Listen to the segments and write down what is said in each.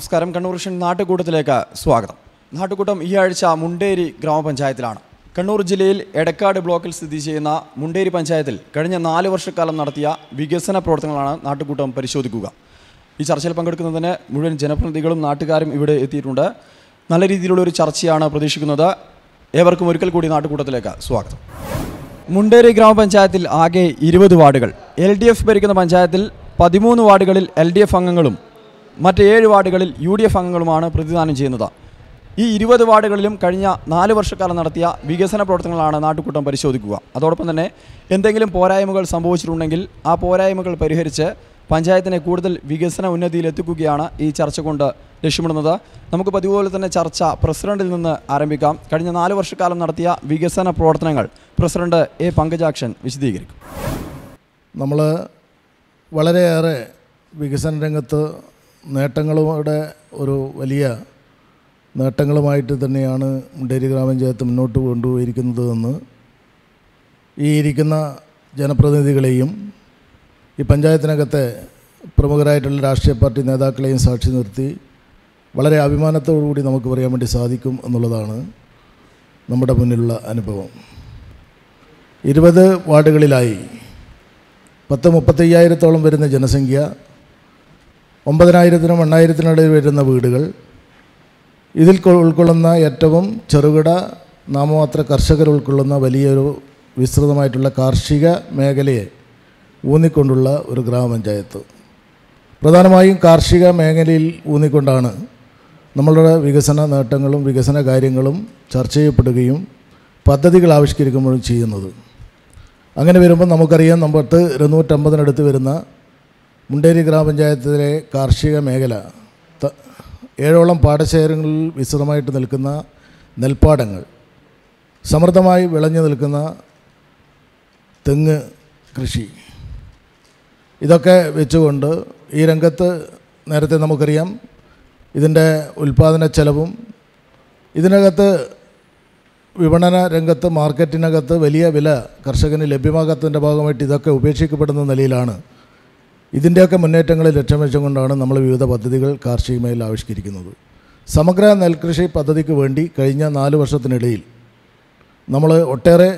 നമസ്കാരം കണ്ണൂർ ഷൻ നാട്ടുകൂട്ടത്തിലേക്ക് സ്വാഗതം നാട്ടുകൂട്ടം ഈ ആഴ്ച മുണ്ടേരി ഗ്രാമപഞ്ചായത്തിലാണ് കണ്ണൂർ ജില്ലയിൽ എടക്കാട് ബ്ലോക്കിൽ സ്ഥിതി ചെയ്യുന്ന മുണ്ടേരി പഞ്ചായത്തിൽ കഴിഞ്ഞ നാല് വർഷക്കാലം നടത്തിയ വികസന പ്രവർത്തനങ്ങളാണ് നാട്ടുകൂട്ടം പരിശോധിക്കുക ഈ ചർച്ചയിൽ പങ്കെടുക്കുന്നതിന് മുഴുവൻ ജനപ്രതിനിധികളും നാട്ടുകാരും ഇവിടെ എത്തിയിട്ടുണ്ട് നല്ല രീതിയിലുള്ള ഒരു ചർച്ചയാണ് പ്രതീക്ഷിക്കുന്നത് ഏവർക്കും ഒരിക്കൽ കൂടി നാട്ടുകൂട്ടത്തിലേക്ക് സ്വാഗതം മുണ്ടേരി ഗ്രാമപഞ്ചായത്തിൽ ആകെ ഇരുപത് വാർഡുകൾ എൽ ഡി എഫ് ഭരിക്കുന്ന പഞ്ചായത്തിൽ പതിമൂന്ന് വാർഡുകളിൽ എൽ ഡി എഫ് അംഗങ്ങളും മറ്റ് ഏഴ് വാർഡുകളിൽ യു ഡി എഫ് അംഗങ്ങളുമാണ് പ്രതിദാനം ചെയ്യുന്നത് ഈ ഇരുപത് വാർഡുകളിലും കഴിഞ്ഞ നാല് വർഷക്കാലം നടത്തിയ വികസന പ്രവർത്തനങ്ങളാണ് നാട്ടുകൂട്ടം പരിശോധിക്കുക അതോടൊപ്പം തന്നെ എന്തെങ്കിലും പോരായ്മകൾ സംഭവിച്ചിട്ടുണ്ടെങ്കിൽ ആ പോരായ്മകൾ പരിഹരിച്ച് പഞ്ചായത്തിനെ കൂടുതൽ വികസന ഉന്നതിയിലെത്തിക്കുകയാണ് ഈ ചർച്ച കൊണ്ട് ലക്ഷ്യമിടുന്നത് നമുക്ക് പതിവ് തന്നെ ചർച്ച പ്രസിഡന്റിൽ നിന്ന് ആരംഭിക്കാം കഴിഞ്ഞ നാല് വർഷക്കാലം നടത്തിയ വികസന പ്രവർത്തനങ്ങൾ പ്രസിഡന്റ് എ പങ്കജാക്ഷൻ വിശദീകരിക്കും നമ്മൾ വളരെയേറെ വികസന രംഗത്ത് നേട്ടങ്ങളുടെ ഒരു വലിയ നേട്ടങ്ങളുമായിട്ട് തന്നെയാണ് മുണ്ടേരി ഗ്രാമപഞ്ചായത്ത് മുന്നോട്ട് കൊണ്ടുപോയിരിക്കുന്നതെന്ന് ഈ ഇരിക്കുന്ന ജനപ്രതിനിധികളെയും ഈ പഞ്ചായത്തിനകത്തെ പ്രമുഖരായിട്ടുള്ള രാഷ്ട്രീയ പാർട്ടി നേതാക്കളെയും സാക്ഷി നിർത്തി വളരെ അഭിമാനത്തോടുകൂടി നമുക്ക് പറയാൻ വേണ്ടി സാധിക്കും എന്നുള്ളതാണ് നമ്മുടെ മുന്നിലുള്ള അനുഭവം ഇരുപത് വാർഡുകളിലായി പത്ത് മുപ്പത്തയ്യായിരത്തോളം വരുന്ന ജനസംഖ്യ ഒമ്പതിനായിരത്തിനും എണ്ണായിരത്തിനിടയിൽ വരുന്ന വീടുകൾ ഇതിൽ ഉൾക്കൊള്ളുന്ന ഏറ്റവും ചെറുകിട നാമമാത്ര കർഷകർ ഉൾക്കൊള്ളുന്ന വലിയൊരു വിസ്തൃതമായിട്ടുള്ള കാർഷിക മേഖലയെ ഊന്നിക്കൊണ്ടുള്ള ഒരു ഗ്രാമപഞ്ചായത്ത് പ്രധാനമായും കാർഷിക മേഖലയിൽ ഊന്നിക്കൊണ്ടാണ് നമ്മളുടെ വികസന നേട്ടങ്ങളും വികസന കാര്യങ്ങളും ചർച്ച ചെയ്യപ്പെടുകയും പദ്ധതികൾ ആവിഷ്കരിക്കുമ്പോഴും ചെയ്യുന്നത് അങ്ങനെ വരുമ്പോൾ നമുക്കറിയാം നമ്മൾ ഇരുന്നൂറ്റമ്പതിനടുത്ത് വരുന്ന മുണ്ടേരി ഗ്രാമപഞ്ചായത്തിലെ കാർഷിക മേഖല ഏഴോളം പാടശേഖരങ്ങളിൽ വിശദമായിട്ട് നിൽക്കുന്ന നെൽപ്പാടങ്ങൾ സമൃദ്ധമായി വിളഞ്ഞു നിൽക്കുന്ന തെങ്ങ് കൃഷി ഇതൊക്കെ വെച്ചുകൊണ്ട് ഈ രംഗത്ത് നേരത്തെ നമുക്കറിയാം ഇതിൻ്റെ ഉൽപ്പാദന ചെലവും ഇതിനകത്ത് വിപണന രംഗത്ത് മാർക്കറ്റിനകത്ത് വലിയ വില കർഷകന് ലഭ്യമാകാത്തതിൻ്റെ ഭാഗമായിട്ട് ഇതൊക്കെ ഉപേക്ഷിക്കപ്പെടുന്ന നിലയിലാണ് ഇതിൻ്റെയൊക്കെ മുന്നേറ്റങ്ങളിൽ ലക്ഷ്യം കൊണ്ടാണ് നമ്മൾ വിവിധ പദ്ധതികൾ കാർഷിക മേഖല ആവിഷ്കരിക്കുന്നത് സമഗ്ര നെൽകൃഷി പദ്ധതിക്ക് വേണ്ടി കഴിഞ്ഞ നാല് വർഷത്തിനിടയിൽ നമ്മൾ ഒട്ടേറെ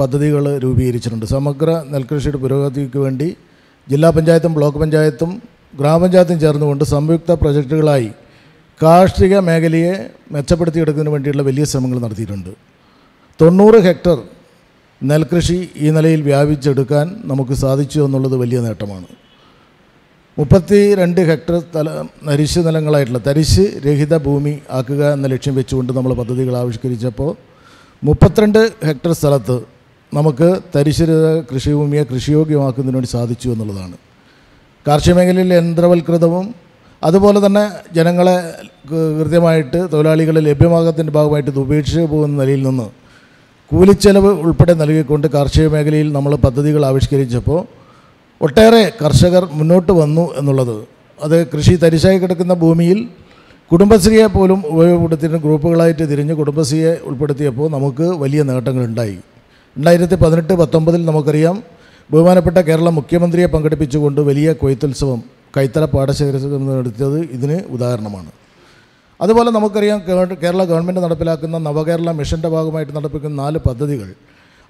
പദ്ധതികൾ രൂപീകരിച്ചിട്ടുണ്ട് സമഗ്ര നെൽകൃഷിയുടെ പുരോഗതിക്ക് വേണ്ടി ജില്ലാ പഞ്ചായത്തും ബ്ലോക്ക് പഞ്ചായത്തും ഗ്രാമപഞ്ചായത്തും ചേർന്നുകൊണ്ട് സംയുക്ത പ്രൊജക്റ്റുകളായി കാർഷിക മേഖലയെ മെച്ചപ്പെടുത്തിയെടുക്കുന്നതിന് വേണ്ടിയുള്ള വലിയ ശ്രമങ്ങൾ നടത്തിയിട്ടുണ്ട് തൊണ്ണൂറ് ഹെക്ടർ നെൽകൃഷി ഈ നിലയിൽ വ്യാപിച്ചെടുക്കാൻ നമുക്ക് സാധിച്ചു എന്നുള്ളത് വലിയ നേട്ടമാണ് മുപ്പത്തി രണ്ട് ഹെക്ടർ സ്ഥലം തരിശ് നിലങ്ങളായിട്ടുള്ള തരിശ് രഹിത ഭൂമി ആക്കുക എന്ന ലക്ഷ്യം വെച്ചുകൊണ്ട് നമ്മൾ പദ്ധതികൾ ആവിഷ്കരിച്ചപ്പോൾ മുപ്പത്തിരണ്ട് ഹെക്ടർ സ്ഥലത്ത് നമുക്ക് തരിശുരഹിത കൃഷിഭൂമിയെ കൃഷിയോഗ്യമാക്കുന്നതിന് വേണ്ടി സാധിച്ചു എന്നുള്ളതാണ് കാർഷിക മേഖലയിൽ യന്ത്രവൽകൃതവും അതുപോലെ തന്നെ ജനങ്ങളെ കൃത്യമായിട്ട് തൊഴിലാളികളെ ലഭ്യമാകത്തിൻ്റെ ഭാഗമായിട്ട് ഇത് ഉപേക്ഷിച്ച് പോകുന്ന നിലയിൽ നിന്ന് കൂലിച്ചെലവ് ഉൾപ്പെടെ നൽകിക്കൊണ്ട് കാർഷിക മേഖലയിൽ നമ്മൾ പദ്ധതികൾ ആവിഷ്കരിച്ചപ്പോൾ ഒട്ടേറെ കർഷകർ മുന്നോട്ട് വന്നു എന്നുള്ളത് അത് കൃഷി തരിശായി കിടക്കുന്ന ഭൂമിയിൽ കുടുംബശ്രീയെ പോലും ഉപയോഗപ്പെടുത്തിയിട്ട് ഗ്രൂപ്പുകളായിട്ട് തിരിഞ്ഞ് കുടുംബശ്രീയെ ഉൾപ്പെടുത്തിയപ്പോൾ നമുക്ക് വലിയ നേട്ടങ്ങളുണ്ടായി രണ്ടായിരത്തി പതിനെട്ട് പത്തൊമ്പതിൽ നമുക്കറിയാം ബഹുമാനപ്പെട്ട കേരള മുഖ്യമന്ത്രിയെ പങ്കെടുപ്പിച്ചുകൊണ്ട് വലിയ കൊയ്ത്തുത്സവം കൈത്തറ പാടശേഖരം നടത്തിയത് ഇതിന് ഉദാഹരണമാണ് അതുപോലെ നമുക്കറിയാം കേരള ഗവൺമെൻറ് നടപ്പിലാക്കുന്ന നവകേരള മിഷൻ്റെ ഭാഗമായിട്ട് നടപ്പിക്കുന്ന നാല് പദ്ധതികൾ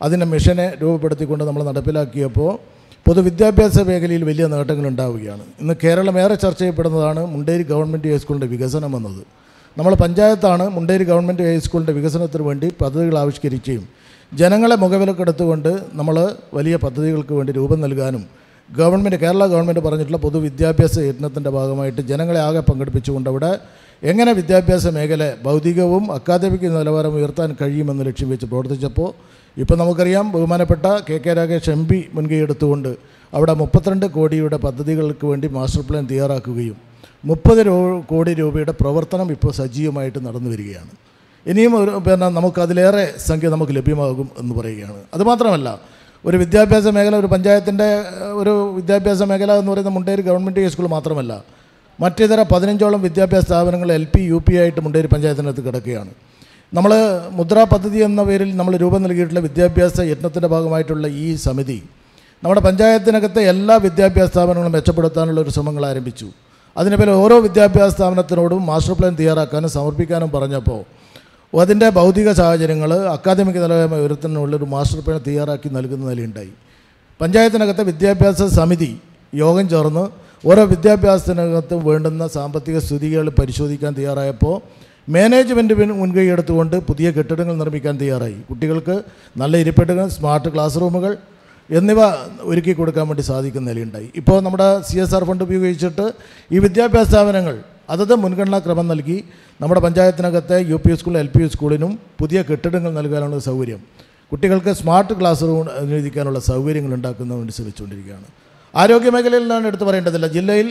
അതിൻ്റെ മിഷനെ രൂപപ്പെടുത്തിക്കൊണ്ട് നമ്മൾ നടപ്പിലാക്കിയപ്പോൾ പൊതുവിദ്യാഭ്യാസ മേഖലയിൽ വലിയ നേട്ടങ്ങൾ ഉണ്ടാവുകയാണ് ഇന്ന് കേരളം ഏറെ ചർച്ച ചെയ്യപ്പെടുന്നതാണ് മുണ്ടേരി ഗവൺമെൻറ് ഹൈസ്കൂളിൻ്റെ വികസനം എന്നത് നമ്മൾ പഞ്ചായത്താണ് മുണ്ടേരി ഗവൺമെൻറ് ഹൈസ്കൂളിൻ്റെ വികസനത്തിന് വേണ്ടി പദ്ധതികൾ ആവിഷ്കരിക്കുകയും ജനങ്ങളെ മുഖവിലക്കെടുത്തുകൊണ്ട് നമ്മൾ വലിയ പദ്ധതികൾക്ക് വേണ്ടി രൂപം നൽകാനും ഗവൺമെൻറ് കേരള ഗവൺമെൻറ് പറഞ്ഞിട്ടുള്ള പൊതുവിദ്യാഭ്യാസ യജ്ഞത്തിൻ്റെ ഭാഗമായിട്ട് ജനങ്ങളെ ആകെ പങ്കെടുപ്പിച്ചുകൊണ്ട് അവിടെ എങ്ങനെ വിദ്യാഭ്യാസ മേഖല ഭൗതികവും അക്കാദമിക് നിലവാരം ഉയർത്താൻ കഴിയുമെന്ന് ലക്ഷ്യം വെച്ച് പ്രവർത്തിച്ചപ്പോൾ ഇപ്പം നമുക്കറിയാം ബഹുമാനപ്പെട്ട K K Rakesh M P മുൻകൈ എടുത്തുകൊണ്ട് അവിടെ മുപ്പത്തിരണ്ട് കോടിയുടെ പദ്ധതികൾക്ക് വേണ്ടി മാസ്റ്റർ പ്ലാൻ തയ്യാറാക്കുകയും മുപ്പത് കോടി രൂപയുടെ പ്രവർത്തനം ഇപ്പോൾ സജീവമായിട്ട് നടന്നു വരികയാണ് ഇനിയും ഒരു പിന്നെ നമുക്കതിലേറെ സംഖ്യ നമുക്ക് ലഭ്യമാകും എന്ന് പറയുകയാണ് അതുമാത്രമല്ല ഒരു വിദ്യാഭ്യാസ മേഖല ഒരു പഞ്ചായത്തിൻ്റെ ഒരു വിദ്യാഭ്യാസ മേഖല എന്ന് പറയുന്ന മുണ്ടേരി ഗവൺമെൻറ് സ്കൂൾ മാത്രമല്ല മറ്റേതര പതിനഞ്ചോളം വിദ്യാഭ്യാസ സ്ഥാപനങ്ങൾ എൽ പി യു പി ആയിട്ട് മുണ്ടേരി പഞ്ചായത്തിനകത്ത് കിടക്കുകയാണ് നമ്മൾ മുദ്രാ പദ്ധതി എന്ന പേരിൽ നമ്മൾ രൂപം നൽകിയിട്ടുള്ള വിദ്യാഭ്യാസ യജ്ഞത്തിൻ്റെ ഭാഗമായിട്ടുള്ള ഈ സമിതി നമ്മുടെ പഞ്ചായത്തിനകത്തെ എല്ലാ വിദ്യാഭ്യാസ സ്ഥാപനങ്ങളും മെച്ചപ്പെടുത്താനുള്ള ഒരു ശ്രമങ്ങൾ ആരംഭിച്ചു അതിന് ഓരോ വിദ്യാഭ്യാസ സ്ഥാപനത്തിനോടും മാസ്റ്റർ പ്ലാൻ തയ്യാറാക്കാനും സമർപ്പിക്കാനും പറഞ്ഞപ്പോൾ അതിൻ്റെ ഭൗതിക സാഹചര്യങ്ങൾ അക്കാദമിക് നിലവാരമായി ഉയർത്തുന്നതിനുള്ള ഒരു മാസ്റ്റർ പ്ലാൻ തയ്യാറാക്കി നൽകുന്ന നിലയുണ്ടായി പഞ്ചായത്തിനകത്തെ വിദ്യാഭ്യാസ സമിതി യോഗം ചേർന്ന് ഓരോ വിദ്യാഭ്യാസത്തിനകത്തും വേണ്ടുന്ന സാമ്പത്തിക സ്ഥിതികൾ പരിശോധിക്കാൻ തയ്യാറായപ്പോൾ മാനേജ്മെൻറ്റ് മുൻകൈ എടുത്തുകൊണ്ട് പുതിയ കെട്ടിടങ്ങൾ നിർമ്മിക്കാൻ തയ്യാറായി കുട്ടികൾക്ക് നല്ല ഇരിപ്പിടുകൾ സ്മാർട്ട് ക്ലാസ് റൂമുകൾ എന്നിവ ഒരുക്കി കൊടുക്കാൻ വേണ്ടി സാധിക്കുന്ന നിലയുണ്ടായി ഇപ്പോൾ നമ്മുടെ സി എസ് ആർ ഫണ്ട് ഉപയോഗിച്ചിട്ട് ഈ വിദ്യാഭ്യാസ സ്ഥാപനങ്ങൾ അതത് മുൻഗണനാ ക്രമം നൽകി നമ്മുടെ പഞ്ചായത്തിനകത്തെ U P school L P സ്കൂളിനും പുതിയ കെട്ടിടങ്ങൾ നൽകാനുള്ള സൗകര്യം കുട്ടികൾക്ക് സ്മാർട്ട് ക്ലാസ് റൂം അനുവദിക്കാനുള്ള സൗകര്യങ്ങൾ വേണ്ടി ശ്രമിച്ചുകൊണ്ടിരിക്കുകയാണ് ആരോഗ്യ മേഖലയിൽ നിന്നാണ് എടുത്തു പറയേണ്ടതില്ല ജില്ലയിൽ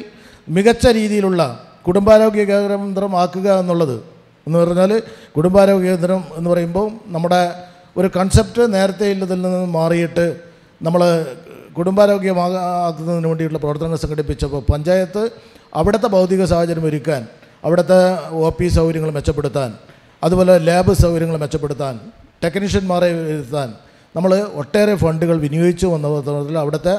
മികച്ച രീതിയിലുള്ള കുടുംബാരോഗ്യ കേന്ദ്രമാക്കുക എന്നുള്ളത് എന്ന് പറഞ്ഞാൽ കുടുംബാരോഗ്യ കേന്ദ്രം എന്ന് പറയുമ്പോൾ നമ്മുടെ ഒരു കൺസെപ്റ്റ് നേരത്തെ ഇല്ലതിൽ നിന്ന് മാറിയിട്ട് നമ്മൾ കുടുംബാരോഗ്യമാകുന്നതിന് വേണ്ടിയിട്ടുള്ള പ്രവർത്തനങ്ങൾ സംഘടിപ്പിച്ചപ്പോൾ പഞ്ചായത്ത് അവിടുത്തെ ഭൗതിക സാഹചര്യം ഒരുക്കാൻ അവിടുത്തെ ഒ പി സൗകര്യങ്ങൾ മെച്ചപ്പെടുത്താൻ അതുപോലെ ലാബ് സൗകര്യങ്ങൾ മെച്ചപ്പെടുത്താൻ ടെക്നീഷ്യന്മാരെ വരുത്താൻ നമ്മൾ ഒട്ടേറെ ഫണ്ടുകൾ വിനിയോഗിച്ചു വന്ന അവിടുത്തെ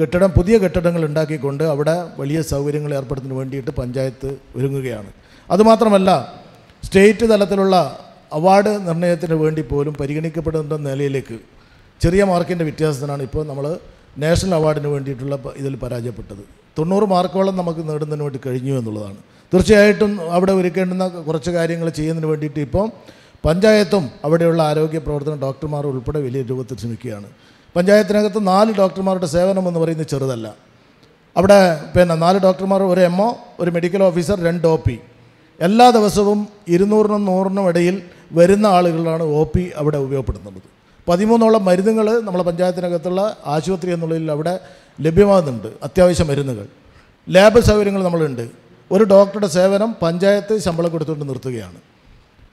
കെട്ടിടം പുതിയ കെട്ടിടങ്ങൾ ഉണ്ടാക്കിക്കൊണ്ട് അവിടെ വലിയ സൗകര്യങ്ങൾ ഏർപ്പെടുത്തുന്നതിന് വേണ്ടിയിട്ട് പഞ്ചായത്ത് ഒരുങ്ങുകയാണ് അതുമാത്രമല്ല സ്റ്റേറ്റ് തലത്തിലുള്ള അവാർഡ് നിർണയത്തിന് വേണ്ടി പോലും പരിഗണിക്കപ്പെടുന്ന നിലയിലേക്ക് ചെറിയ മാർക്കിൻ്റെ വ്യത്യാസത്തിനാണ് ഇപ്പോൾ നമ്മൾ നാഷണൽ അവാർഡിന് വേണ്ടിയിട്ടുള്ള ഇതിൽ പരാജയപ്പെട്ടത് തൊണ്ണൂറ് മാർക്കോളം നമുക്ക് നേടുന്നതിന് വേണ്ടി കഴിഞ്ഞു എന്നുള്ളതാണ് തീർച്ചയായിട്ടും അവിടെ ഒരുക്കേണ്ടുന്ന കുറച്ച് കാര്യങ്ങൾ ചെയ്യുന്നതിന് വേണ്ടിയിട്ട് ഇപ്പോൾ പഞ്ചായത്തും അവിടെയുള്ള ആരോഗ്യ പ്രവർത്തന ഡോക്ടർമാർ ഉൾപ്പെടെ വലിയ രൂപത്തിൽ ശ്രമിക്കുകയാണ് പഞ്ചായത്തിനകത്ത് നാല് ഡോക്ടർമാരുടെ സേവനം എന്ന് പറയുന്നത് ചെറുതല്ല അവിടെ പിന്നെ നാല് ഡോക്ടർമാർ ഒരു എംഒ ഒരു മെഡിക്കൽ ഓഫീസർ രണ്ട് ഒ പി എല്ലാ ദിവസവും ഇരുന്നൂറിനും നൂറിനും ഇടയിൽ വരുന്ന ആളുകളാണ് ഒ പി അവിടെ ഉപയോഗപ്പെടുത്തുന്നത് പതിമൂന്നോളം മരുന്നുകൾ നമ്മളെ പഞ്ചായത്തിനകത്തുള്ള ആശുപത്രി എന്നുള്ളതിൽ അവിടെ ലഭ്യമാകുന്നുണ്ട് അത്യാവശ്യം മരുന്നുകൾ ലാബ് സൗകര്യങ്ങൾ നമ്മളുണ്ട് ഒരു ഡോക്ടറുടെ സേവനം പഞ്ചായത്ത് ശമ്പളം കൊടുത്തുകൊണ്ട് നിർത്തുകയാണ്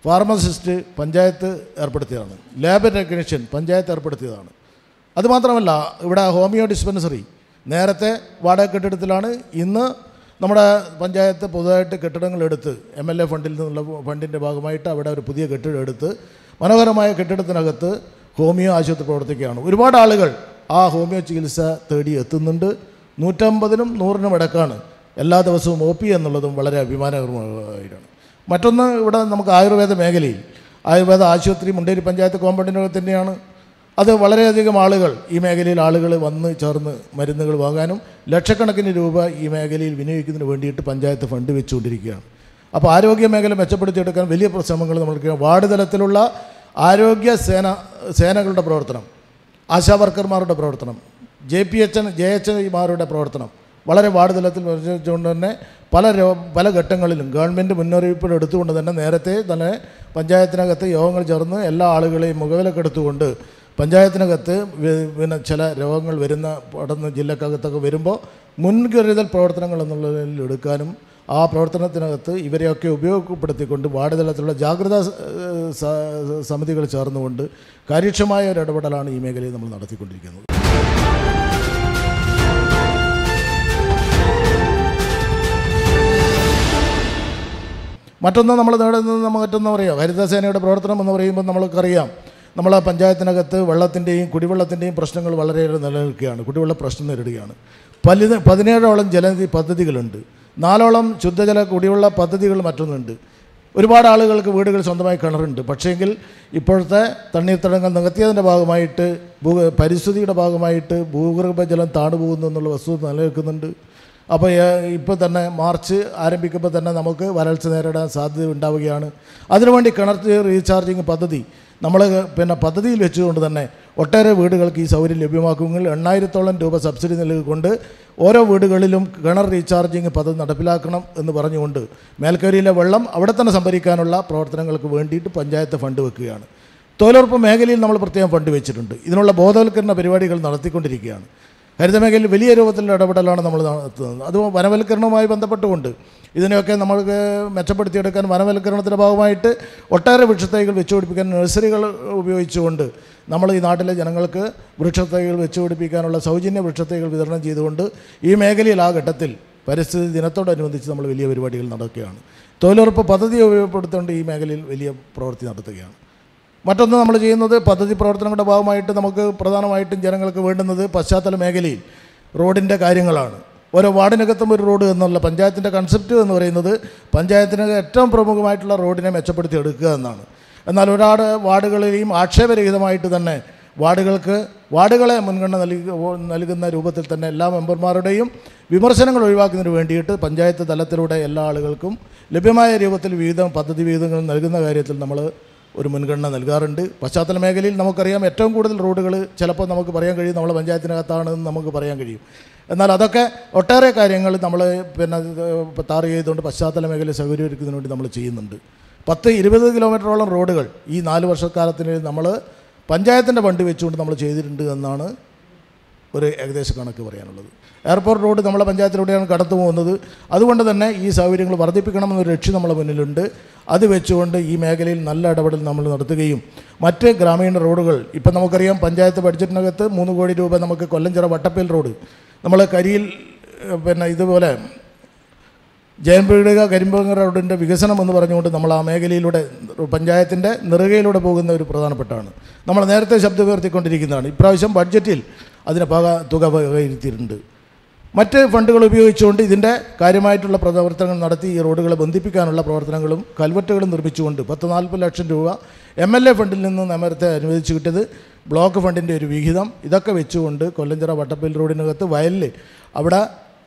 ഫാർമസിസ്റ്റ് പഞ്ചായത്ത് ഏർപ്പെടുത്തിയതാണ് ലാബ് ടെക്നീഷ്യൻ പഞ്ചായത്ത് ഏർപ്പെടുത്തിയതാണ് അതുമാത്രമല്ല ഇവിടെ ഹോമിയോ ഡിസ്പെൻസറി നേരത്തെ വാടക കെട്ടിടത്തിലാണ് ഇന്ന് നമ്മുടെ പഞ്ചായത്ത് പുതുതായിട്ട് കെട്ടിടങ്ങളെടുത്ത് എം എൽ എ ഫണ്ടിൽ നിന്നുള്ള ഫണ്ടിൻ്റെ ഭാഗമായിട്ട് അവിടെ ഒരു പുതിയ കെട്ടിടം എടുത്ത് മനോഹരമായ കെട്ടിടത്തിനകത്ത് ഹോമിയോ ആശുപത്രി പ്രവർത്തിക്കുകയാണ് ഒരുപാട് ആളുകൾ ആ ഹോമിയോ ചികിത്സ തേടി എത്തുന്നുണ്ട് നൂറ്റമ്പതിനും നൂറിനും ഇടക്കാണ് എല്ലാ ദിവസവും ഒ പി എന്നുള്ളതും വളരെ അഭിമാനകരമായിട്ടാണ് മറ്റൊന്ന് ഇവിടെ നമുക്ക് ആയുർവേദ മേഖലയിൽ ആയുർവേദ ആശുപത്രി മുണ്ടേരി പഞ്ചായത്ത് കോമ്പൗണ്ടിനകത്ത് തന്നെയാണ് അത് വളരെയധികം ആളുകൾ ഈ മേഖലയിൽ ആളുകൾ വന്ന് ചേർന്ന് മരുന്നുകൾ വാങ്ങാനും ലക്ഷക്കണക്കിന് രൂപ ഈ മേഖലയിൽ വിനിയോഗിക്കുന്നതിന് വേണ്ടിയിട്ട് പഞ്ചായത്ത് ഫണ്ട് വെച്ചുകൊണ്ടിരിക്കുകയാണ് അപ്പോൾ ആരോഗ്യ മേഖല മെച്ചപ്പെടുത്തിയെടുക്കാൻ വലിയ പ്രശ്രമങ്ങൾ നമ്മൾക്ക് വാർഡ് തലത്തിലുള്ള ആരോഗ്യ സേന സേനകളുടെ പ്രവർത്തനം ആശാ വർക്കർമാരുടെ പ്രവർത്തനം J P H J H ഐമാരുടെ പ്രവർത്തനം വളരെ വാർഡ് തലത്തിൽ വർദ്ധിച്ചുകൊണ്ട് തന്നെ പല പല ഘട്ടങ്ങളിലും ഗവൺമെൻറ് മുന്നറിയിപ്പുകൾ എടുത്തുകൊണ്ട് തന്നെ നേരത്തെ തന്നെ പഞ്ചായത്തിനകത്ത് യോഗങ്ങൾ ചേർന്ന് എല്ലാ ആളുകളെയും മുഖവിലക്കെടുത്തുകൊണ്ട് പഞ്ചായത്തിനകത്ത് പിന്നെ ചില രോഗങ്ങൾ വരുന്ന പടന്ന് ജില്ലക്കകത്തൊക്കെ വരുമ്പോൾ മുൻകരുതൽ പ്രവർത്തനങ്ങൾ എന്നുള്ളതിൽ എടുക്കാനും ആ പ്രവർത്തനത്തിനകത്ത് ഇവരെയൊക്കെ ഉപയോഗപ്പെടുത്തിക്കൊണ്ട് വാർഡ് തലത്തിലുള്ള ജാഗ്രതാ സമിതികൾ ചേർന്നുകൊണ്ട് കാര്യക്ഷമമായ ഒരു ഇടപെടലാണ് ഈ മേഖലയിൽ നമ്മൾ നടത്തിക്കൊണ്ടിരിക്കുന്നത് മറ്റൊന്ന് നമ്മൾ നേടുന്നത് മറ്റൊന്ന് പറയുക ഹരിതസേനയുടെ പ്രവർത്തനം എന്ന് പറയുമ്പോൾ നമ്മൾക്കറിയാം നമ്മൾ ആ പഞ്ചായത്തിനകത്ത് വെള്ളത്തിൻ്റെയും കുടിവെള്ളത്തിൻ്റെയും പ്രശ്നങ്ങൾ വളരെയേറെ നിലനിൽക്കുകയാണ് കുടിവെള്ള പ്രശ്നം നേരിടുകയാണ് പല പതിനേഴോളം ജലനിധി പദ്ധതികളുണ്ട് നാലോളം ശുദ്ധജല കുടിവെള്ള പദ്ധതികൾ മറ്റൊന്നുണ്ട് ഒരുപാട് ആളുകൾക്ക് വീടുകൾ സ്വന്തമായി കിണറുണ്ട് പക്ഷേങ്കിൽ ഇപ്പോഴത്തെ തണ്ണീർത്തടങ്ങൾ നികത്തിയതിൻ്റെ ഭാഗമായിട്ട് ഭൂ പരിസ്ഥിതിയുടെ ഭാഗമായിട്ട് ഭൂഗർഭജലം താണുപോകുന്നു എന്നുള്ള വസ്തുത നിലനിൽക്കുന്നുണ്ട് അപ്പോൾ ഇപ്പോൾ തന്നെ മാർച്ച് ആരംഭിക്കുമ്പോൾ തന്നെ നമുക്ക് വരൾച്ച നേരിടാൻ സാധ്യത ഉണ്ടാവുകയാണ് അതിനുവേണ്ടി കിണർ റീചാർജിങ് പദ്ധതി നമ്മൾ പിന്നെ പദ്ധതിയിൽ വെച്ചുകൊണ്ട് തന്നെ ഒട്ടേറെ വീടുകൾക്ക് ഈ സൗകര്യം ലഭ്യമാക്കുമെങ്കിൽ എണ്ണായിരത്തോളം രൂപ സബ്സിഡി നൽകിക്കൊണ്ട് ഓരോ വീടുകളിലും കിണർ റീചാർജിങ് പദ്ധതി നടപ്പിലാക്കണം എന്ന് പറഞ്ഞുകൊണ്ട് മേൽക്കരിയിലെ വെള്ളം അവിടെ തന്നെ സംഭരിക്കാനുള്ള പ്രവർത്തനങ്ങൾക്ക് വേണ്ടിയിട്ട് പഞ്ചായത്ത് ഫണ്ട് വെക്കുകയാണ് തൊഴിലുറപ്പ് മേഖലയിൽ നമ്മൾ പ്രത്യേകം ഫണ്ട് വെച്ചിട്ടുണ്ട് ഇതിനുള്ള ബോധവൽക്കരണ പരിപാടികൾ നടത്തിക്കൊണ്ടിരിക്കുകയാണ് ഹരിതമേഖലയിൽ വലിയ രൂപത്തിലുള്ള ഇടപെടലാണ് നമ്മൾ നടത്തുന്നത് അത് വനവൽക്കരണവുമായി ബന്ധപ്പെട്ടുകൊണ്ട് ഇതിനെയൊക്കെ നമ്മൾക്ക് മെച്ചപ്പെടുത്തിയെടുക്കാൻ വനവൽക്കരണത്തിൻ്റെ ഭാഗമായിട്ട് ഒട്ടേറെ വൃക്ഷത്തൈകൾ വെച്ചുപിടിപ്പിക്കാൻ നഴ്സറികൾ ഉപയോഗിച്ചുകൊണ്ട് നമ്മൾ ഈ നാട്ടിലെ ജനങ്ങൾക്ക് വൃക്ഷത്തൈകൾ വെച്ചുപിടിപ്പിക്കാനുള്ള സൗജന്യ വൃക്ഷത്തൈകൾ വിതരണം ചെയ്തുകൊണ്ട് ഈ മേഖലയിൽ ആ ഘട്ടത്തിൽ പരിസ്ഥിതി ദിനത്തോടനുബന്ധിച്ച് നമ്മൾ വലിയ പരിപാടികൾ നടക്കുകയാണ് തൊഴിലുറപ്പ് പദ്ധതി ഉപയോഗപ്പെടുത്തുകൊണ്ട് ഈ മേഖലയിൽ വലിയ പ്രവൃത്തി നടത്തുകയാണ് മറ്റൊന്ന് നമ്മൾ ചെയ്യുന്നത് പദ്ധതി പ്രവർത്തനങ്ങളുടെ ഭാഗമായിട്ട് നമുക്ക് പ്രധാനമായിട്ടും ജനങ്ങൾക്ക് വേണ്ടുന്നത് പശ്ചാത്തല മേഖലയിൽ റോഡിൻ്റെ കാര്യങ്ങളാണ് ഓരോ വാർഡിനകത്തും ഒരു റോഡ് എന്നുള്ള പഞ്ചായത്തിൻ്റെ കൺസെപ്റ്റ് എന്ന് പറയുന്നത് പഞ്ചായത്തിന് ഏറ്റവും പ്രമുഖമായിട്ടുള്ള റോഡിനെ മെച്ചപ്പെടുത്തി എടുക്കുക എന്നാണ് എന്നാൽ ഒരാട് വാർഡുകളിലെയും ആക്ഷേപരഹിതമായിട്ട് തന്നെ വാർഡുകൾക്ക് വാർഡുകളെ മുൻഗണന നൽകി നൽകുന്ന രൂപത്തിൽ തന്നെ എല്ലാ മെമ്പർമാരുടെയും വിമർശനങ്ങൾ ഒഴിവാക്കുന്നതിന് വേണ്ടിയിട്ട് പഞ്ചായത്ത് തലത്തിലൂടെ എല്ലാ ആളുകൾക്കും ലഭ്യമായ രൂപത്തിൽ വിവിധ പദ്ധതി വിഹിതങ്ങൾ നൽകുന്ന കാര്യത്തിൽ നമ്മൾ ഒരു മുൻഗണന നൽകാറുണ്ട് പശ്ചാത്തല മേഖലയിൽ നമുക്കറിയാം ഏറ്റവും കൂടുതൽ റോഡുകൾ ചിലപ്പോൾ നമുക്ക് പറയാൻ കഴിയും നമ്മളെ പഞ്ചായത്തിനകത്താണ് എന്ന് നമുക്ക് പറയാൻ കഴിയും എന്നാൽ അതൊക്കെ ഒട്ടേറെ കാര്യങ്ങൾ നമ്മൾ പിന്നെ താറ് ചെയ്തുകൊണ്ട് പശ്ചാത്തല മേഖലയിൽ സൗകര്യമൊരുക്കുന്നതിന് വേണ്ടി നമ്മൾ ചെയ്യുന്നുണ്ട് പത്ത് ഇരുപത് കിലോമീറ്ററോളം റോഡുകൾ ഈ നാല് വർഷക്കാലത്തിന് നമ്മൾ പഞ്ചായത്തിൻ്റെ വണ്ടി വെച്ചുകൊണ്ട് നമ്മൾ ചെയ്തിട്ടുണ്ട് എന്നാണ് ഒരു ഏകദേശ കണക്ക് പറയാനുള്ളത് എയർപോർട്ട് റോഡ് നമ്മളെ പഞ്ചായത്തിലൂടെയാണ് കടത്തു പോകുന്നത് അതുകൊണ്ട് തന്നെ ഈ സൗകര്യങ്ങൾ വർദ്ധിപ്പിക്കണമെന്നൊരു ലക്ഷ്യം നമ്മളെ മുന്നിലുണ്ട് അത് വെച്ചുകൊണ്ട് ഈ മേഖലയിൽ നല്ല ഇടപെടൽ നമ്മൾ നടത്തുകയും മറ്റ് ഗ്രാമീണ റോഡുകൾ ഇപ്പം നമുക്കറിയാം പഞ്ചായത്ത് ബഡ്ജറ്റിനകത്ത് മൂന്ന് കോടി രൂപ നമുക്ക് കൊല്ലഞ്ചിറ വട്ടപ്പേൽ റോഡ് നമ്മൾ കരിയിൽ പിന്നെ ഇതുപോലെ ജയംപീടിക കരിമ്പങ്ങ റോഡിൻ്റെ വികസനം എന്ന് പറഞ്ഞുകൊണ്ട് നമ്മൾ ആ മേഖലയിലൂടെ പഞ്ചായത്തിൻ്റെ നിറുകയിലൂടെ പോകുന്ന ഒരു പ്രധാനപ്പെട്ടാണ് നമ്മൾ നേരത്തെ ശബ്ദമുയർത്തിക്കൊണ്ടിരിക്കുന്നതാണ് ഇപ്രാവശ്യം ബഡ്ജറ്റിൽ അതിന് പക തുക വകയിരുത്തിയിട്ടുണ്ട് മറ്റ് ഫണ്ടുകൾ ഉപയോഗിച്ചുകൊണ്ട് ഇതിൻ്റെ കാര്യമായിട്ടുള്ള പ്രവർത്തനങ്ങൾ നടത്തി ഈ റോഡുകളെ ബന്ധിപ്പിക്കാനുള്ള പ്രവർത്തനങ്ങളും കൽവെട്ടുകളും നിർമ്മിച്ചുകൊണ്ട് പത്ത് നാൽപ്പത് ലക്ഷം രൂപ എം എൽ എ ഫണ്ടിൽ നിന്ന് നേരത്തെ അനുവദിച്ചു കിട്ടിയത് ബ്ലോക്ക് ഫണ്ടിൻ്റെ ഒരു വിഹിതം ഇതൊക്കെ വെച്ചുകൊണ്ട് കൊല്ലഞ്ചിറ വട്ടപ്പിൽ റോഡിനകത്ത് വയലിൽ അവിടെ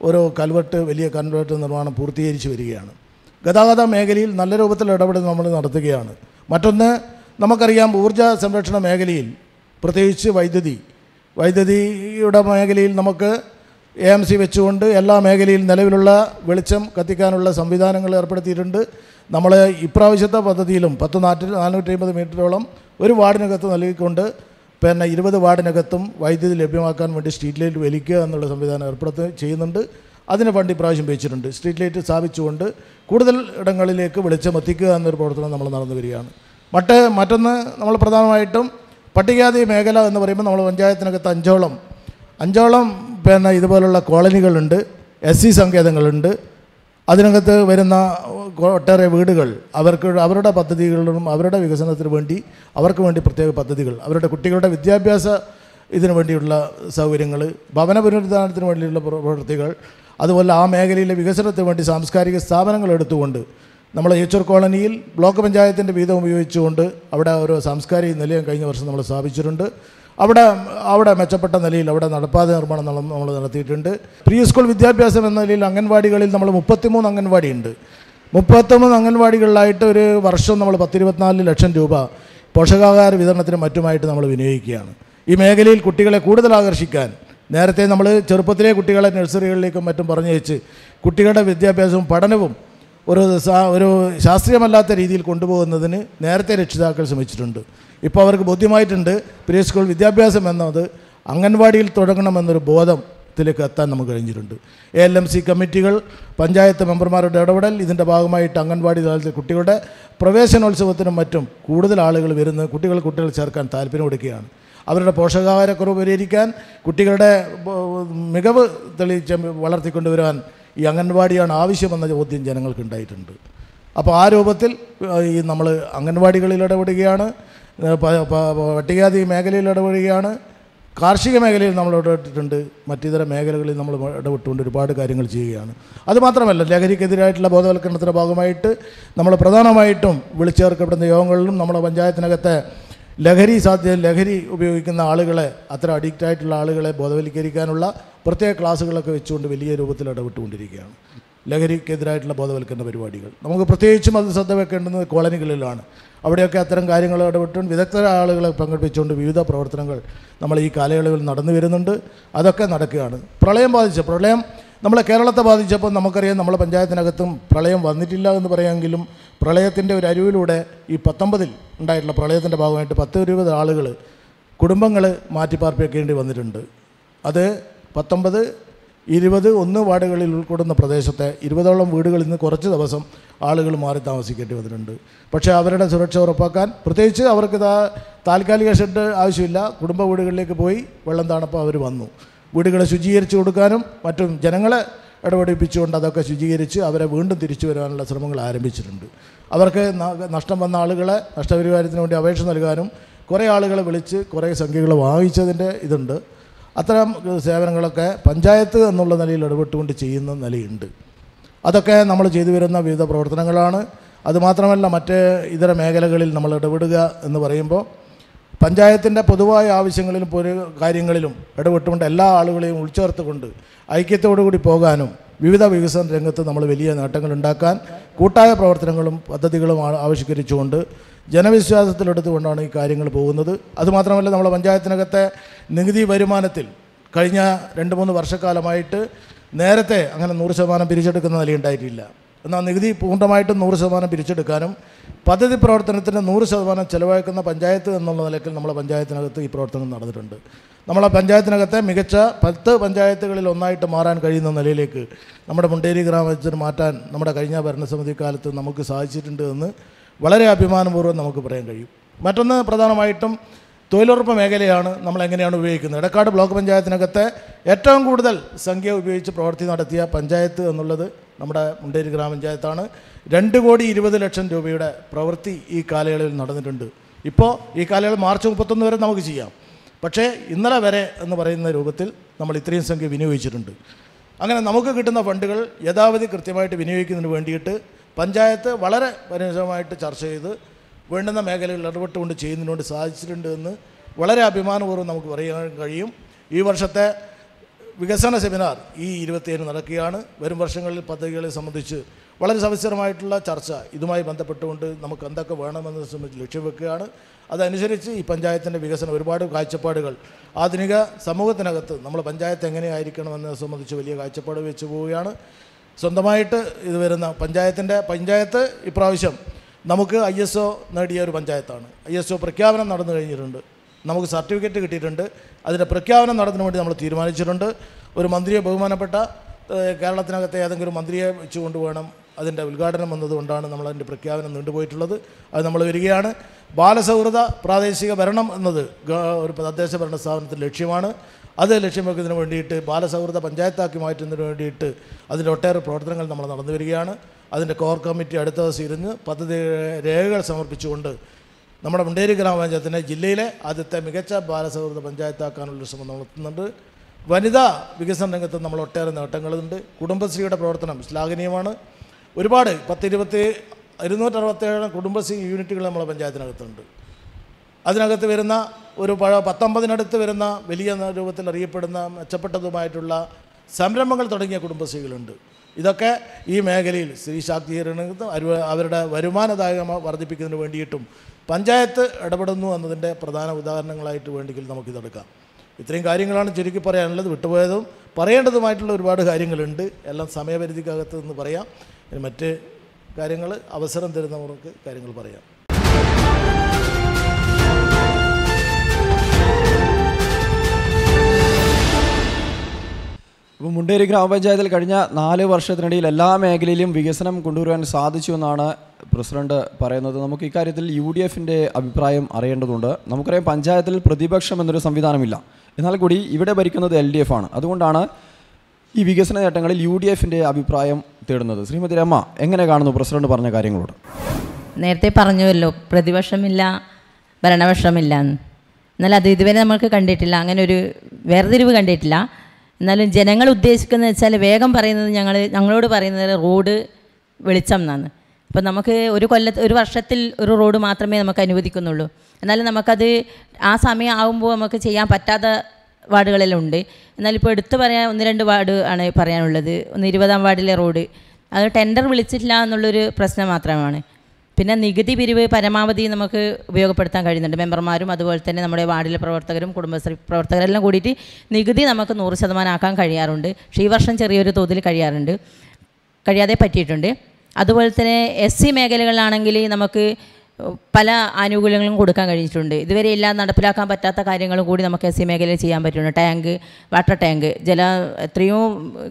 ഒരു കൽവെട്ട് വലിയ കൽവെട്ട് നിർമ്മാണം പൂർത്തീകരിച്ച് വരികയാണ് ഗതാഗത മേഖലയിൽ നല്ല രൂപത്തിൽ ഇടപെടൽ നമ്മൾ നടത്തുകയാണ് മറ്റൊന്ന് നമുക്കറിയാം ഊർജ്ജ സംരക്ഷണ മേഖലയിൽ പ്രത്യേകിച്ച് വൈദ്യുതി വൈദ്യുതിയുടെ മേഖലയിൽ നമുക്ക് എ എം സി വെച്ചുകൊണ്ട് എല്ലാ മേഖലയിൽ നിലവിലുള്ള വെളിച്ചം കത്തിക്കാനുള്ള സംവിധാനങ്ങൾ ഏർപ്പെടുത്തിയിട്ടുണ്ട് നമ്മൾ ഇപ്രാവശ്യത്തെ പദ്ധതിയിലും പത്ത് നാറ്റ് നാനൂറ്റി അമ്പത് മീറ്ററോളം ഒരു വാർഡിനകത്ത് നൽകിക്കൊണ്ട് പിന്നെ ഇരുപത് വാർഡിനകത്തും വൈദ്യുതി ലഭ്യമാക്കാൻ വേണ്ടി സ്ട്രീറ്റ് ലൈറ്റ് വലിക്കുക എന്നുള്ള സംവിധാനം ഏർപ്പെടുത്തി ചെയ്യുന്നുണ്ട് അതിന് ഫണ്ട് ഇപ്രാവശ്യം വെച്ചിട്ടുണ്ട് സ്ട്രീറ്റ് ലൈറ്റ് സ്ഥാപിച്ചുകൊണ്ട് കൂടുതൽ ഇടങ്ങളിലേക്ക് വെളിച്ചം എത്തിക്കുക എന്നൊരു പ്രവർത്തനം നമ്മൾ നടന്നു വരികയാണ് മറ്റ് മറ്റൊന്ന് നമ്മൾ പ്രധാനമായിട്ടും പട്ടികജാതി മേഖല എന്ന് പറയുമ്പോൾ നമ്മൾ പഞ്ചായത്തിനകത്ത് അഞ്ചോളം അഞ്ചോളം പിന്നെ ഇതുപോലുള്ള കോളനികളുണ്ട് എസ് സി സങ്കേതങ്ങളുണ്ട് അതിനകത്ത് വരുന്ന ഒട്ടേറെ വീടുകൾ അവർക്ക് അവരുടെ പദ്ധതികളിലും അവരുടെ വികസനത്തിന് വേണ്ടി അവർക്ക് വേണ്ടി പ്രത്യേക പദ്ധതികൾ അവരുടെ കുട്ടികളുടെ വിദ്യാഭ്യാസ ഇതിനു വേണ്ടിയുള്ള സൗകര്യങ്ങൾ ഭവന പുനരുദ്ധാരണത്തിന് വേണ്ടിയുള്ള പ്രവൃത്തികൾ അതുപോലെ ആ മേഖലയിലെ വികസനത്തിന് വേണ്ടി സാംസ്കാരിക സ്ഥാപനങ്ങൾ എടുത്തുകൊണ്ട് നമ്മൾ ഏച്ചൂർ കോളനിയിൽ ബ്ലോക്ക് പഞ്ചായത്തിൻ്റെ വീതം ഉപയോഗിച്ചുകൊണ്ട് അവിടെ ഒരു സാംസ്കാരിക നിലയം കഴിഞ്ഞ വർഷം നമ്മൾ സ്ഥാപിച്ചിട്ടുണ്ട് അവിടെ അവിടെ മെച്ചപ്പെട്ട നിലയിൽ അവിടെ നടപ്പാത നിർമ്മാണം നമ്മൾ നടത്തിയിട്ടുണ്ട് പ്രീ സ്കൂൾ വിദ്യാഭ്യാസം എന്ന നിലയിൽ അംഗൻവാടികളിൽ നമ്മൾ മുപ്പത്തിമൂന്ന് അംഗൻവാടിയുണ്ട് മുപ്പത്തൊമ്പത് അംഗൻവാടികളിലായിട്ട് ഒരു വർഷം നമ്മൾ പത്തിരുപത്തിനാല് ലക്ഷം രൂപ പോഷകാഹാര വിതരണത്തിന് മറ്റുമായിട്ട് നമ്മൾ വിനിയോഗിക്കുകയാണ് ഈ മേഖലയിൽ കുട്ടികളെ കൂടുതൽ ആകർഷിക്കാൻ നേരത്തെ നമ്മൾ ചെറുപ്പത്തിലെ കുട്ടികളെ നഴ്സറികളിലേക്കും മറ്റും പറഞ്ഞു വെച്ച് കുട്ടികളുടെ വിദ്യാഭ്യാസവും പഠനവും ഒരു ഒരു ശാസ്ത്രീയമല്ലാത്ത രീതിയിൽ കൊണ്ടുപോകുന്നതിന് നേരത്തെ രക്ഷിതാക്കൾ ശ്രമിച്ചിട്ടുണ്ട് ഇപ്പോൾ അവർക്ക് ബോധ്യമായിട്ടുണ്ട് പ്രീ സ്കൂൾ വിദ്യാഭ്യാസം എന്നത് അംഗൻവാടിയിൽ തുടങ്ങണമെന്നൊരു ബോധത്തിലേക്ക് എത്താൻ നമുക്ക് കഴിഞ്ഞിട്ടുണ്ട് എ എൽ എം സി കമ്മിറ്റികൾ പഞ്ചായത്ത് മെമ്പർമാരുടെ ഇടപെടൽ ഇതിൻ്റെ ഭാഗമായിട്ട് അംഗൻവാടി തലത്തിൽ കുട്ടികളുടെ പ്രവേശനോത്സവത്തിനും മറ്റും കൂടുതൽ ആളുകൾ വരുന്ന കുട്ടികൾ കുട്ടികൾ ചേർക്കാൻ താല്പര്യം കൊടുക്കുകയാണ് അവരുടെ പോഷകാഹാരക്കുറവ് പരിഹരിക്കാൻ കുട്ടികളുടെ മികവ് തെളിയിച്ച് വളർത്തിക്കൊണ്ടുവരാൻ ഈ അംഗൻവാടിയാണ് ആവശ്യമെന്ന ചോദ്യം ജനങ്ങൾക്കുണ്ടായിട്ടുണ്ട് അപ്പോൾ ആ രൂപത്തിൽ ഈ നമ്മൾ അംഗൻവാടികളിൽ ഇടപെടുകയാണ് പട്ടികാതി മേഖലയിൽ ഇടപെടുകയാണ് കാർഷിക മേഖലയിൽ നമ്മൾ ഇടപെട്ടിട്ടുണ്ട് മറ്റിതര മേഖലകളിൽ നമ്മൾ ഇടപെട്ടുകൊണ്ട് ഒരുപാട് കാര്യങ്ങൾ ചെയ്യുകയാണ് അതുമാത്രമല്ല ലഹരിക്കെതിരായിട്ടുള്ള ബോധവൽക്കരണത്തിൻ്റെ ഭാഗമായിട്ട് നമ്മൾ പ്രധാനമായിട്ടും വിളിച്ചേർക്കപ്പെടുന്ന യോഗങ്ങളിലും നമ്മുടെ പഞ്ചായത്തിനകത്തെ ലഹരി സാധ്യ ലഹരി ഉപയോഗിക്കുന്ന ആളുകളെ അത്ര അഡിക്റ്റായിട്ടുള്ള ആളുകളെ ബോധവൽക്കരിക്കാനുള്ള പ്രത്യേക ക്ലാസ്സുകളൊക്കെ വെച്ചുകൊണ്ട് വലിയ രൂപത്തിൽ ഇടപെട്ടുകൊണ്ടിരിക്കുകയാണ് ലഹരിക്കെതിരായിട്ടുള്ള ബോധവൽക്കരണ പരിപാടികൾ നമുക്ക് പ്രത്യേകിച്ചും അത് ശ്രദ്ധ വെക്കേണ്ടുന്നത് കോളനികളിലാണ് അവിടെയൊക്കെ അത്തരം കാര്യങ്ങൾ ഇടപെട്ടുകൊണ്ട് വിദഗ്ധ ആളുകളെ പങ്കെടുപ്പിച്ചുകൊണ്ട് വിവിധ പ്രവർത്തനങ്ങൾ നമ്മൾ ഈ കാലയളവിൽ നടന്നു വരുന്നുണ്ട് അതൊക്കെ നടക്കുകയാണ് പ്രളയം ബാധിച്ച പ്രളയം നമ്മളെ കേരളത്തെ ബാധിച്ചപ്പോൾ നമുക്കറിയാം നമ്മളെ പഞ്ചായത്തിനകത്തും പ്രളയം വന്നിട്ടില്ല എന്ന് പറയാമെങ്കിലും പ്രളയത്തിൻ്റെ ഒരു അരുവിലൂടെ ഈ പത്തൊമ്പതിൽ ഉണ്ടായിട്ടുള്ള പ്രളയത്തിൻ്റെ ഭാഗമായിട്ട് പത്ത് ഇരുപത് ആളുകൾ കുടുംബങ്ങൾ മാറ്റിപ്പാർപ്പിക്കേണ്ടി വന്നിട്ടുണ്ട് അത് പത്തൊമ്പത് ഇരുപത് ഒന്ന് വാർഡുകളിൽ ഉൾക്കൊള്ളുന്ന പ്രദേശത്തെ ഇരുപതോളം വീടുകളിൽ നിന്ന് കുറച്ച് ദിവസം ആളുകൾ മാറി താമസിക്കേണ്ടി വന്നിട്ടുണ്ട് പക്ഷേ അവരുടെ സുരക്ഷ ഉറപ്പാക്കാൻ പ്രത്യേകിച്ച് അവർക്ക് താൽക്കാലിക ഷെഡ് ആവശ്യമില്ല കുടുംബ വീടുകളിലേക്ക് പോയി വെള്ളം താണപ്പോൾ അവർ വന്നു വീടുകളെ ശുചീകരിച്ചു കൊടുക്കാനും മറ്റും ജനങ്ങളെ ഇടപെടിപ്പിച്ചുകൊണ്ട് അതൊക്കെ ശുചീകരിച്ച് അവരെ വീണ്ടും തിരിച്ചു വരാനുള്ള ശ്രമങ്ങൾ ആരംഭിച്ചിട്ടുണ്ട് അവർക്ക് നഷ്ടം വന്ന ആളുകളെ നഷ്ടപരിഹാരത്തിന് വേണ്ടി അപേക്ഷ നൽകാനും കുറേ ആളുകളെ വിളിച്ച് കുറേ സംഖ്യകൾ വാങ്ങിച്ചതിൻ്റെ ഇതുണ്ട് അത്തരം സേവനങ്ങളൊക്കെ പഞ്ചായത്ത് എന്നുള്ള നിലയിൽ ഇടപെട്ടുകൊണ്ട് ചെയ്യുന്ന നിലയുണ്ട് അതൊക്കെ നമ്മൾ ചെയ്തു വരുന്ന വിവിധ പ്രവർത്തനങ്ങളാണ് അതുമാത്രമല്ല മറ്റ് ഇതര മേഖലകളിൽ നമ്മൾ ഇടപെടുക എന്ന് പറയുമ്പോൾ പഞ്ചായത്തിൻ്റെ പൊതുവായ ആവശ്യങ്ങളിലും പൊതു കാര്യങ്ങളിലും ഇടപെട്ടുകൊണ്ട് എല്ലാ ആളുകളെയും ഉൾച്ചേർത്തുകൊണ്ട് ഐക്യത്തോടുകൂടി പോകാനും വിവിധ വികസന രംഗത്ത് നമ്മൾ വലിയ നേട്ടങ്ങൾ ഉണ്ടാക്കാൻ കൂട്ടായ പ്രവർത്തനങ്ങളും പദ്ധതികളും ആവിഷ്കരിച്ചുകൊണ്ട് ജനവിശ്വാസത്തിലെടുത്തുകൊണ്ടാണ് ഈ കാര്യങ്ങൾ പോകുന്നത് അതുമാത്രമല്ല നമ്മൾ പഞ്ചായത്തിനകത്തെ നികുതി വരുമാനത്തിൽ കഴിഞ്ഞ രണ്ട് മൂന്ന് വർഷക്കാലമായിട്ട് നേരത്തെ അങ്ങനെ നൂറ് ശതമാനം പിരിച്ചെടുക്കുന്ന നിലയുണ്ടായിട്ടില്ല എന്നാൽ നികുതി പൂർണ്ണമായിട്ടും നൂറ് ശതമാനം പിരിച്ചെടുക്കാനും പദ്ധതി പ്രവർത്തനത്തിന് നൂറ് ശതമാനം ചിലവാക്കുന്ന പഞ്ചായത്ത് എന്നുള്ള നിലയ്ക്ക് നമ്മളെ പഞ്ചായത്തിനകത്ത് ഈ പ്രവർത്തനം നടന്നിട്ടുണ്ട് നമ്മളെ പഞ്ചായത്തിനകത്തെ മികച്ച പത്ത് പഞ്ചായത്തുകളിൽ ഒന്നായിട്ട് മാറാൻ കഴിയുന്ന നിലയിലേക്ക് നമ്മുടെ മുണ്ടേരി ഗ്രാമത്തിൽ മാറ്റാൻ നമ്മുടെ കഴിഞ്ഞ ഭരണസമിതി കാലത്ത് നമുക്ക് സാധിച്ചിട്ടുണ്ട് എന്ന് വളരെ അഭിമാനപൂർവ്വം നമുക്ക് പറയാൻ കഴിയും മറ്റൊന്ന് പ്രധാനമായിട്ടും തൊഴിലുറപ്പ് മേഖലയാണ് നമ്മൾ എങ്ങനെയാണ് ഉപയോഗിക്കുന്നത് ഇടക്കാട് ബ്ലോക്ക് പഞ്ചായത്തിനകത്തെ ഏറ്റവും കൂടുതൽ സംഖ്യ ഉപയോഗിച്ച് പ്രവർത്തി നടത്തിയ പഞ്ചായത്ത് എന്നുള്ളത് നമ്മുടെ മുണ്ടേരി ഗ്രാമപഞ്ചായത്താണ് രണ്ട് കോടി ഇരുപത് ലക്ഷം രൂപയുടെ പ്രവൃത്തി ഈ കാലയളവിൽ നടന്നിട്ടുണ്ട് ഇപ്പോൾ ഈ കാലയളവ് മാർച്ച് മുപ്പത്തൊന്ന് വരെ നമുക്ക് ചെയ്യാം പക്ഷേ ഇന്നലെ വരെ എന്ന് പറയുന്ന രൂപത്തിൽ നമ്മൾ ഇത്രയും സംഖ്യ വിനിയോഗിച്ചിട്ടുണ്ട് അങ്ങനെ നമുക്ക് കിട്ടുന്ന ഫണ്ടുകൾ യഥാവധി കൃത്യമായിട്ട് വിനിയോഗിക്കുന്നതിന് വേണ്ടിയിട്ട് പഞ്ചായത്ത് വളരെ പരിണിതമായിട്ട് ചർച്ച ചെയ്ത് വേണ്ടുന്ന മേഖലകളിൽ ഇടപെട്ടുകൊണ്ട് ചെയ്യുന്നതിനോട് സാധിച്ചിട്ടുണ്ട് എന്ന് വളരെ അഭിമാനപൂർവ്വം നമുക്ക് പറയാൻ കഴിയും ഈ വർഷത്തെ വികസന സെമിനാർ ഈ ഇരുപത്തിയേഴ് നടക്കുകയാണ് വരും വർഷങ്ങളിൽ പദ്ധതികളെ സംബന്ധിച്ച് വളരെ സവിശ്രമായിട്ടുള്ള ചർച്ച ഇതുമായി ബന്ധപ്പെട്ടുകൊണ്ട് നമുക്ക് എന്തൊക്കെ വേണമെന്ന് സംബന്ധിച്ച് ലക്ഷ്യം വെക്കുകയാണ് അതനുസരിച്ച് ഈ പഞ്ചായത്തിൻ്റെ വികസനം ഒരുപാട് കാഴ്ചപ്പാടുകൾ ആധുനിക സമൂഹത്തിനകത്ത് നമ്മൾ പഞ്ചായത്ത് എങ്ങനെയായിരിക്കണമെന്ന് സംബന്ധിച്ച് വലിയ കാഴ്ചപ്പാട് വെച്ച് പോവുകയാണ് സ്വന്തമായിട്ട് ഇത് വരുന്ന പഞ്ചായത്തിൻ്റെ പഞ്ചായത്ത് ഇപ്രാവശ്യം നമുക്ക് ഐ എസ് ഒ നേടിയ ഒരു പഞ്ചായത്താണ് ഐ എസ് ഒ പ്രഖ്യാപനം നടന്നു കഴിഞ്ഞിട്ടുണ്ട് നമുക്ക് സർട്ടിഫിക്കറ്റ് കിട്ടിയിട്ടുണ്ട് അതിൻ്റെ പ്രഖ്യാപനം നടത്തുന്ന വേണ്ടി നമ്മൾ തീരുമാനിച്ചിട്ടുണ്ട് ഒരു മന്ത്രിയെ ബഹുമാനപ്പെട്ട കേരളത്തിനകത്തെ ഏതെങ്കിലും ഒരു മന്ത്രിയെ വെച്ചുകൊണ്ട് വേണം അതിൻ്റെ ഉദ്ഘാടനം വന്നതുകൊണ്ടാണ് നമ്മൾ അതിൻ്റെ പ്രഖ്യാപനം നീണ്ടുപോയിട്ടുള്ളത് അത് നമ്മൾ വരികയാണ് ബാലസൗഹൃദ പ്രാദേശിക ഭരണം എന്നത് ഒരു തദ്ദേശ ഭരണ സ്ഥാപനത്തിൻ്റെ ലക്ഷ്യമാണ് അത് ലക്ഷ്യം വെക്കുന്നതിന് വേണ്ടിയിട്ട് ബാലസൗഹൃദ പഞ്ചായത്താക്കി മാറ്റുന്നതിന് വേണ്ടിയിട്ട് അതിൻ്റെ ഒട്ടേറെ പ്രവർത്തനങ്ങൾ നമ്മൾ നടന്നു വരികയാണ് അതിൻ്റെ കോർ കമ്മിറ്റി അടുത്ത ദിവസം ഇരുന്ന് പദ്ധതി രേഖകൾ സമർപ്പിച്ചുകൊണ്ട് നമ്മുടെ മുണ്ടേരി ഗ്രാമപഞ്ചായത്തിനെ ജില്ലയിലെ ആദ്യത്തെ മികച്ച ബാലസൗഹൃദ പഞ്ചായത്താക്കാനുള്ള ശ്രമം നടത്തുന്നുണ്ട് വനിതാ വികസന രംഗത്ത് നമ്മൾ ഒട്ടേറെ നേട്ടങ്ങളുണ്ട് കുടുംബശ്രീയുടെ പ്രവർത്തനം ശ്ലാഘനീയമാണ് ഒരുപാട് പത്തിരുപത്തി ഇരുന്നൂറ്ററുപത്തേഴ് കുടുംബശ്രീ യൂണിറ്റുകൾ നമ്മളെ പഞ്ചായത്തിനകത്തുണ്ട് അതിനകത്ത് വരുന്ന ഒരു പഴ പത്തൊമ്പതിനടുത്ത് വരുന്ന വലിയ രൂപത്തിൽ അറിയപ്പെടുന്ന മെച്ചപ്പെട്ടതുമായിട്ടുള്ള സംരംഭങ്ങൾ തുടങ്ങിയ കുടുംബശ്രീകളുണ്ട് ഇതൊക്കെ ഈ മേഖലയിൽ സ്ത്രീ ശാക്തീകരണത്തിന് അവരുടെ വരുമാനദായകമായി വർദ്ധിപ്പിക്കുന്നതിന് വേണ്ടിയിട്ടും പഞ്ചായത്ത് ഇടപെടുന്നു എന്നതിൻ്റെ പ്രധാന ഉദാഹരണങ്ങളായിട്ട് വേണ്ടിയിൽ നമുക്കിതെടുക്കാം ഇത്രയും കാര്യങ്ങളാണ് ചുരുക്കി പറയാനുള്ളത് വിട്ടുപോയതും പറയേണ്ടതുമായിട്ടുള്ള ഒരുപാട് കാര്യങ്ങളുണ്ട് എല്ലാം സമയപരിധിക്കകത്ത് നിന്ന് പറയാം മറ്റ് കാര്യങ്ങൾ അവസരം തരുന്നവർക്ക് കാര്യങ്ങൾ പറയാം ഇപ്പോൾ മുണ്ടേരി ഗ്രാമപഞ്ചായത്തിൽ കഴിഞ്ഞ നാല് വർഷത്തിനിടയിൽ എല്ലാ മേഖലയിലും വികസനം കൊണ്ടുവരുവാൻ സാധിച്ചു എന്നാണ് പ്രസിഡന്റ് പറയുന്നത് നമുക്ക് ഇക്കാര്യത്തിൽ യു ഡി എഫിൻ്റെ അഭിപ്രായം അറിയേണ്ടതുണ്ട് നമുക്കറിയാം പഞ്ചായത്തിൽ പ്രതിപക്ഷം എന്നൊരു സംവിധാനമില്ല എന്നാൽ കൂടി ഇവിടെ ഭരിക്കുന്നത് എൽ ഡി എഫ് ആണ് അതുകൊണ്ടാണ് ഈ വികസന നേട്ടങ്ങളിൽ യു ഡി എഫിൻ്റെ അഭിപ്രായം തേടുന്നത് ശ്രീമതി രമ എങ്ങനെ കാണുന്നു പ്രസിഡന്റ് പറഞ്ഞ കാര്യങ്ങളോട് നേരത്തെ പറഞ്ഞുവല്ലോ പ്രതിപക്ഷമില്ല ഭരണപക്ഷമില്ല എന്നാൽ അത് ഇതുവരെ നമ്മൾക്ക് കണ്ടിട്ടില്ല അങ്ങനെ ഒരു വേർതിരിവ് കണ്ടിട്ടില്ല എന്നാലും ജനങ്ങൾ ഉദ്ദേശിക്കുന്നത് വെച്ചാൽ വേഗം പറയുന്നത് ഞങ്ങൾ ഞങ്ങളോട് പറയുന്നത് റോഡ് വെളിച്ചം എന്നാണ് അപ്പം നമുക്ക് ഒരു കൊല്ലത്ത് ഒരു വർഷത്തിൽ ഒരു റോഡ് മാത്രമേ നമുക്ക് അനുവദിക്കുന്നുള്ളൂ എന്നാലും നമുക്കത് ആ സമയം ആകുമ്പോൾ നമുക്ക് ചെയ്യാൻ പറ്റാത്ത വാർഡുകളെല്ലാം ഉണ്ട് എന്നാലിപ്പോൾ എടുത്തു പറയാൻ ഒന്ന് രണ്ട് വാർഡ് ആണ് പറയാനുള്ളത് ഒന്ന് ഇരുപതാം വാർഡിലെ റോഡ് അത് ടെൻഡർ വിളിച്ചിട്ടില്ല എന്നുള്ളൊരു പ്രശ്നം മാത്രമാണ് പിന്നെ നികുതി പിരിവ് പരമാവധി നമുക്ക് ഉപയോഗപ്പെടുത്താൻ കഴിയുന്നുണ്ട് മെമ്പർമാരും അതുപോലെ തന്നെ നമ്മുടെ വാർഡിലെ പ്രവർത്തകരും കുടുംബശ്രീ പ്രവർത്തകരെല്ലാം കൂടിയിട്ട് നികുതി നമുക്ക് നൂറ് ശതമാനമാക്കാൻ ആക്കാൻ കഴിയാറുണ്ട് പക്ഷേ ഈ വർഷം ചെറിയൊരു തോതിൽ കഴിയാറുണ്ട് കഴിയാതെ പറ്റിയിട്ടുണ്ട് അതുപോലെ തന്നെ എസ് സി മേഖലകളിലാണെങ്കിൽ നമുക്ക് പല ആനുകൂല്യങ്ങളും കൊടുക്കാൻ കഴിഞ്ഞിട്ടുണ്ട് ഇതുവരെ എല്ലാം നടപ്പിലാക്കാൻ പറ്റാത്ത കാര്യങ്ങളും കൂടി നമുക്ക് എസ് സി മേഖലയിൽ ചെയ്യാൻ പറ്റുന്നുണ്ട് ടാങ്ക് വാട്ടർ ടാങ്ക് ജല എത്രയോ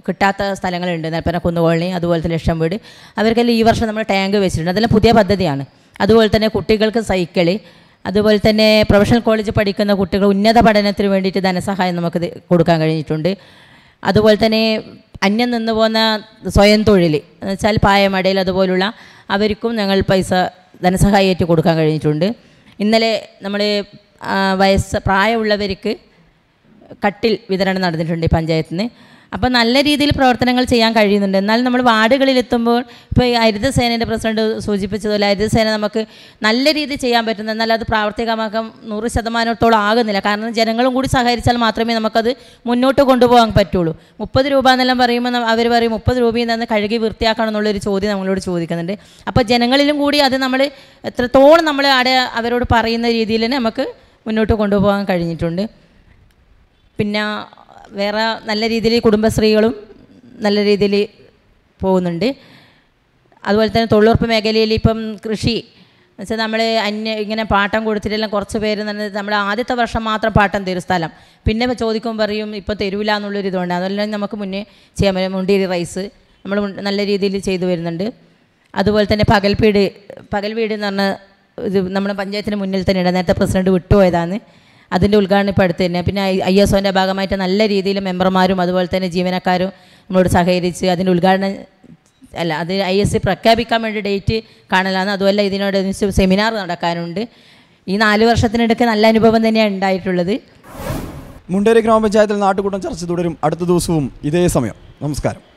കിട്ടാത്ത സ്ഥലങ്ങളുണ്ട് നെൽപ്പന കുന്നുകോളനി അതുപോലത്തെ ലക്ഷം വീട് അവർക്കെല്ലാം ഈ വർഷം നമ്മൾ ടാങ്ക് വെച്ചിട്ടുണ്ട് അതെല്ലാം പുതിയ പദ്ധതിയാണ് അതുപോലെ തന്നെ കുട്ടികൾക്ക് സൈക്കിള് അതുപോലെ തന്നെ പ്രൊഫഷണൽ കോളേജ് പഠിക്കുന്ന കുട്ടികൾ ഉന്നത പഠനത്തിന് വേണ്ടിയിട്ട് ധനസഹായം നമുക്ക് കൊടുക്കാൻ കഴിഞ്ഞിട്ടുണ്ട് അതുപോലെ തന്നെ അന്യം നിന്ന് പോകുന്ന സ്വയം തൊഴിൽ എന്ന് വെച്ചാൽ പായമടയിൽ അതുപോലുള്ള അവർക്കും ഞങ്ങൾ പൈസ ധനസഹായമായിട്ട് കൊടുക്കാൻ കഴിഞ്ഞിട്ടുണ്ട് ഇന്നലെ നമ്മൾ വയസ്സ് പ്രായമുള്ളവർക്ക് കട്ടിൽ വിതരണം നടന്നിട്ടുണ്ട് പഞ്ചായത്തിന് അപ്പോൾ നല്ല രീതിയിൽ പ്രവർത്തനങ്ങൾ ചെയ്യാൻ കഴിയുന്നുണ്ട് എന്നാലും നമ്മൾ എത്തുമ്പോൾ ഇപ്പോൾ ഹരിതസേനയുടെ പ്രസിഡന്റ് സൂചിപ്പിച്ചതുപോലെ ഹരിതസേന നമുക്ക് നല്ല രീതിയിൽ ചെയ്യാൻ പറ്റുന്നത് എന്നാൽ അത് പ്രാവർത്തികമാക്കാൻ നൂറ് ശതമാനത്തോളം ആകുന്നില്ല കാരണം ജനങ്ങളും കൂടി സഹകരിച്ചാൽ മാത്രമേ നമുക്കത് മുന്നോട്ട് കൊണ്ടുപോകാൻ പറ്റുള്ളൂ മുപ്പത് രൂപ എന്നെല്ലാം പറയുമ്പോൾ അവർ പറയും മുപ്പത് രൂപയിൽ നിന്ന് കഴുകി വൃത്തിയാക്കണം എന്നുള്ളൊരു ചോദ്യം നമ്മളോട് ചോദിക്കുന്നുണ്ട് അപ്പോൾ ജനങ്ങളിലും കൂടി അത് നമ്മൾ എത്രത്തോളം നമ്മൾ അവിടെ അവരോട് പറയുന്ന രീതിയിൽ തന്നെ നമുക്ക് മുന്നോട്ട് കൊണ്ടുപോകാൻ കഴിഞ്ഞിട്ടുണ്ട് പിന്നെ വേറെ നല്ല രീതിയിൽ കുടുംബശ്രീകളും നല്ല രീതിയിൽ പോകുന്നുണ്ട് അതുപോലെ തന്നെ തൊഴിലുറപ്പ് മേഖലയിൽ ഇപ്പം കൃഷി വെച്ചാൽ നമ്മൾ അന്യ ഇങ്ങനെ പാട്ടം കൊടുത്തിട്ടെല്ലാം കുറച്ച് പേര് നമ്മൾ ആദ്യത്തെ വർഷം മാത്രം പാട്ടം തരും സ്ഥലം പിന്നെ ചോദിക്കുമ്പോൾ പറയും ഇപ്പോൾ തരൂല എന്നുള്ളൊരിതുകൊണ്ട് ഇതുകൊണ്ട് അതെല്ലാം നമുക്ക് മുന്നേ ചെയ്യാൻ പറ്റും മുണ്ടേരി റൈസ് നമ്മൾ നല്ല രീതിയിൽ ചെയ്തു വരുന്നുണ്ട് അതുപോലെ തന്നെ പകൽ പകൽവീട് എന്ന് പറഞ്ഞ ഇത് നമ്മുടെ പഞ്ചായത്തിന് മുന്നിൽ തന്നെ നേരത്തെ പ്രസിഡന്റ് വിട്ടുപോയതാണ് അതിൻ്റെ ഉദ്ഘാടനം ഇപ്പോൾ അടുത്ത് തന്നെ പിന്നെ ഐ എസ് ഒൻ്റെ ഭാഗമായിട്ട് നല്ല രീതിയിൽ മെമ്പർമാരും അതുപോലെ തന്നെ ജീവനക്കാരും നമ്മളോട് സഹകരിച്ച് അതിൻ്റെ ഉദ്ഘാടനം അല്ല അത് ഐ എസ് പ്രഖ്യാപിക്കാൻ വേണ്ടി ഡേറ്റ് കാണലാണ് അതുമല്ല ഇതിനോട് സെമിനാർ നടക്കാനുണ്ട് ഈ നാല് വർഷത്തിനിടയ്ക്ക് നല്ല അനുഭവം തന്നെയാണ് ഉണ്ടായിട്ടുള്ളത് മുണ്ടേരി ഗ്രാമപഞ്ചായത്തിൽ നാട്ടുകൂട്ടം ചർച്ച തുടരും അടുത്ത ദിവസവും ഇതേ സമയം നമസ്കാരം